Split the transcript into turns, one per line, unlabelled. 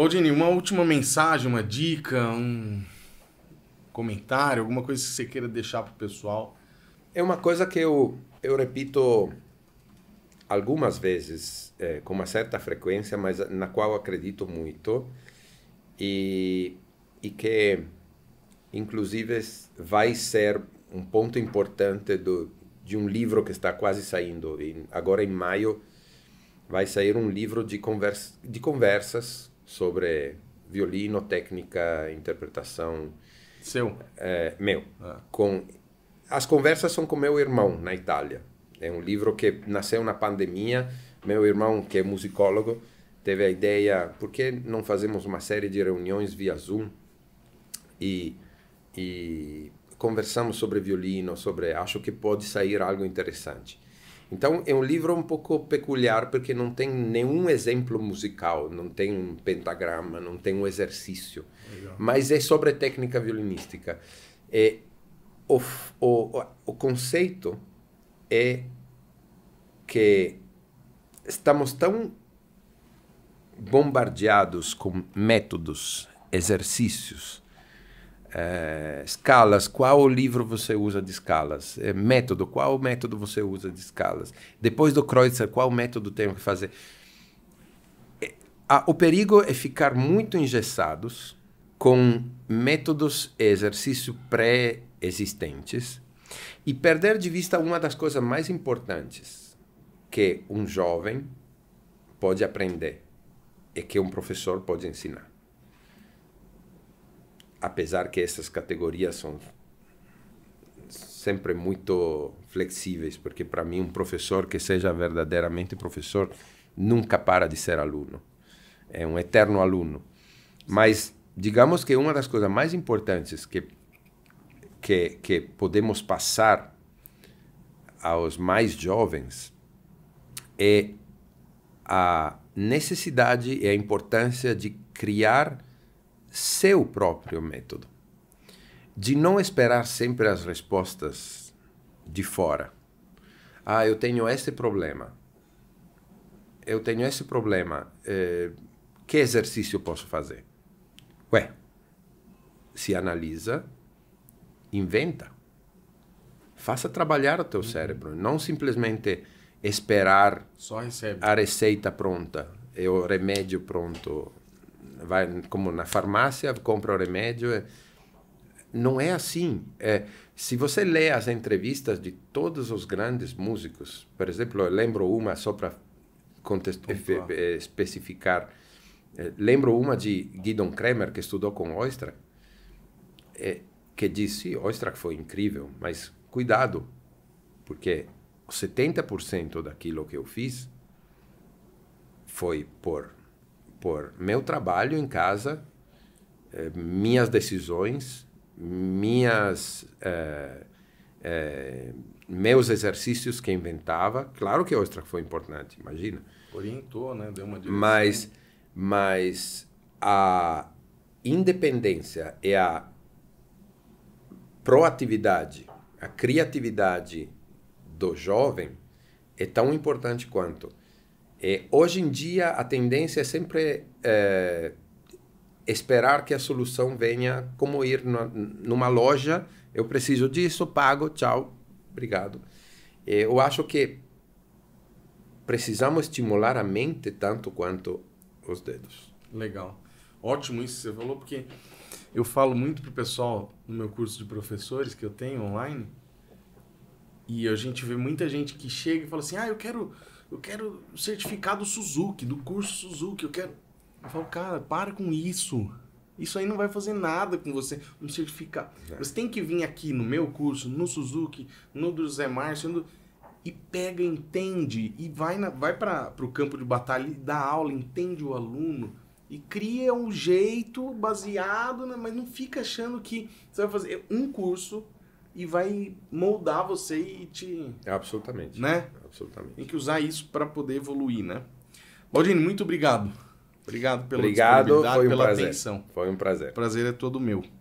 Baldini, uma última mensagem, uma dica, um comentário, alguma
coisa que você queira deixar para o pessoal? É uma coisa que eu, eu repito algumas vezes, é, com uma certa frequência, mas na qual acredito muito e, e que, inclusive, vai ser um ponto importante do, de um livro que está quase saindo. Em, agora, em maio, vai sair um livro de, conversa, de conversas sobre violino, técnica, interpretação. Seu? É, meu. Ah. Com, as conversas são com meu irmão na Itália. É um livro que nasceu na pandemia. Meu irmão, que é musicólogo, teve a ideia: por que não fazemos uma série de reuniões via Zoom e, e conversamos sobre violino, sobre. Acho que pode sair algo interessante. Então é um livro um pouco peculiar porque não tem nenhum exemplo musical, não tem um pentagrama, não tem um exercício, Legal. mas é sobre técnica violinística. É, o, o, o conceito é que estamos tão bombardeados com métodos, exercícios, é, escalas, qual livro você usa de escalas? É, método, qual método você usa de escalas? Depois do Kreutzer, qual método tenho que fazer? É, a, o perigo é ficar muito engessados com métodos e exercícios pré-existentes e perder de vista uma das coisas mais importantes que um jovem pode aprender e que um professor pode ensinar apesar que essas categorias são sempre muito flexíveis, porque para mim um professor que seja verdadeiramente professor nunca para de ser aluno. É um eterno aluno. Mas digamos que uma das coisas mais importantes que que, que podemos passar aos mais jovens é a necessidade e a importância de criar seu próprio método, de não esperar sempre as respostas de fora. Ah, eu tenho esse problema. Eu tenho esse problema. Eh, que exercício posso fazer? Ué, se analisa, inventa. Faça trabalhar o teu uhum. cérebro, não simplesmente esperar a receita pronta, o remédio pronto, vai como na farmácia, compra o remédio. É, não é assim. É, se você lê as entrevistas de todos os grandes músicos, por exemplo, eu lembro uma só para é, especificar. É, lembro uma de Guido Kremer, que estudou com Oistra, é, que disse: Oistra foi incrível, mas cuidado, porque 70% daquilo que eu fiz foi por por meu trabalho em casa, eh, minhas decisões, minhas eh, eh, meus exercícios que inventava. Claro que a ostra foi importante, imagina. Orientou, né? Deu uma direção. Mas, mas a independência e a proatividade, a criatividade do jovem é tão importante quanto e é, hoje em dia, a tendência é sempre é, esperar que a solução venha como ir numa loja, eu preciso disso, pago, tchau, obrigado. É, eu acho que precisamos estimular a mente tanto quanto os dedos. Legal.
Ótimo isso que você falou, porque eu falo muito pro pessoal no meu curso de professores que eu tenho online, e a gente vê muita gente que chega e fala assim: "Ah, eu quero eu quero certificado Suzuki, do curso Suzuki, eu quero. Eu falo, cara, para com isso. Isso aí não vai fazer nada com você, um certificado. É. Você tem que vir aqui no meu curso, no Suzuki, no do Zé Márcio, no... e pega, entende, e vai, na, vai para o campo de batalha e dá aula, entende o aluno, e cria um jeito baseado, né? mas não fica achando que você vai fazer é um curso e vai moldar você e te. Absolutamente. Né? Absolutamente. Tem que usar isso para poder evoluir, né? Baldini, muito obrigado. Obrigado pela obrigado, foi um pela prazer. atenção. Foi um prazer. O prazer é todo meu.